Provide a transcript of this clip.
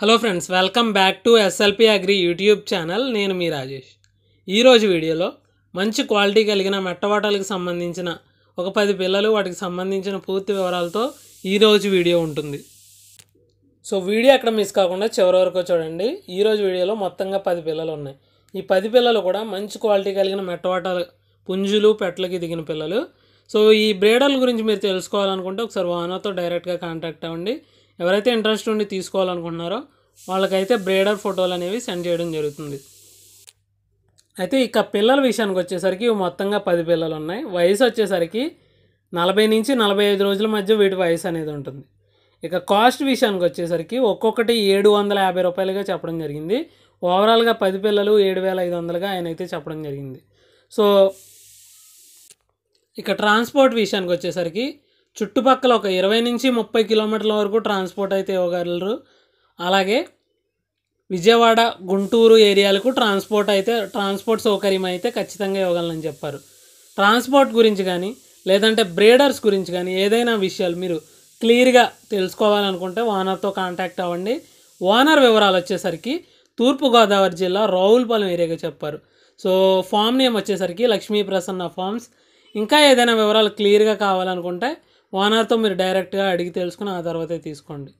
hello friends welcome back to SLP agri YouTube channel నేను మీ రాజేష్ ఈరోజు వీడియోలో మంచి క్వాలిటీ కలిగిన మెట్టవాటలకు సంబంధించిన ఒక పది పిల్లలు వాటికి సంబంధించిన పూర్తి వివరాలతో ఈరోజు వీడియో ఉంటుంది సో వీడియో అక్కడ మిస్ కాకుండా చివరి వరకు చూడండి ఈరోజు వీడియోలో మొత్తంగా పది పిల్లలు ఉన్నాయి ఈ పది పిల్లలు కూడా మంచి క్వాలిటీ కలిగిన మెట్టవాటలు పుంజులు పెట్టలకి దిగిన పిల్లలు సో ఈ బ్రేడల్ గురించి మీరు తెలుసుకోవాలనుకుంటే ఒకసారి వానతో డైరెక్ట్గా కాంటాక్ట్ అవ్వండి ఎవరైతే ఇంట్రెస్ట్ ఉండి తీసుకోవాలనుకుంటున్నారో వాళ్ళకైతే బ్రేడర్ ఫోటోలు అనేవి సెండ్ చేయడం జరుగుతుంది అయితే ఇక పిల్లల విషయానికి వచ్చేసరికి మొత్తంగా పది పిల్లలు ఉన్నాయి వయసు వచ్చేసరికి నలభై నుంచి నలభై ఐదు రోజుల మధ్య వీటి వయసు అనేది ఉంటుంది ఇక కాస్ట్ విషయానికి వచ్చేసరికి ఒక్కొక్కటి ఏడు వందల యాభై రూపాయలుగా చెప్పడం జరిగింది ఓవరాల్గా పది పిల్లలు ఏడు వేల ఐదు వందలుగా ఆయన అయితే చెప్పడం జరిగింది సో ఇక ట్రాన్స్పోర్ట్ విషయానికి వచ్చేసరికి చుట్టుపక్కల ఒక ఇరవై నుంచి ముప్పై కిలోమీటర్ల వరకు ట్రాన్స్పోర్ట్ అయితే ఇవ్వగలరు అలాగే విజయవాడ గుంటూరు ఏరియాలకు ట్రాన్స్పోర్ట్ అయితే ట్రాన్స్పోర్ట్ సౌకర్యం అయితే ఖచ్చితంగా ఇవ్వగలనని చెప్పారు ట్రాన్స్పోర్ట్ గురించి కానీ లేదంటే బ్రేడర్స్ గురించి కానీ ఏదైనా విషయాలు మీరు క్లియర్గా తెలుసుకోవాలనుకుంటే ఓనర్తో కాంటాక్ట్ అవ్వండి ఓనర్ వివరాలు వచ్చేసరికి తూర్పుగోదావరి జిల్లా రావులపాలెం ఏరియాగా చెప్పారు సో ఫామ్ నేమ్ వచ్చేసరికి లక్ష్మీ ప్రసన్న ఫామ్స్ ఇంకా ఏదైనా వివరాలు క్లియర్గా కావాలనుకుంటే ఓనర్తో మీరు డైరెక్ట్గా అడిగి తెలుసుకుని ఆ తర్వాతే తీసుకోండి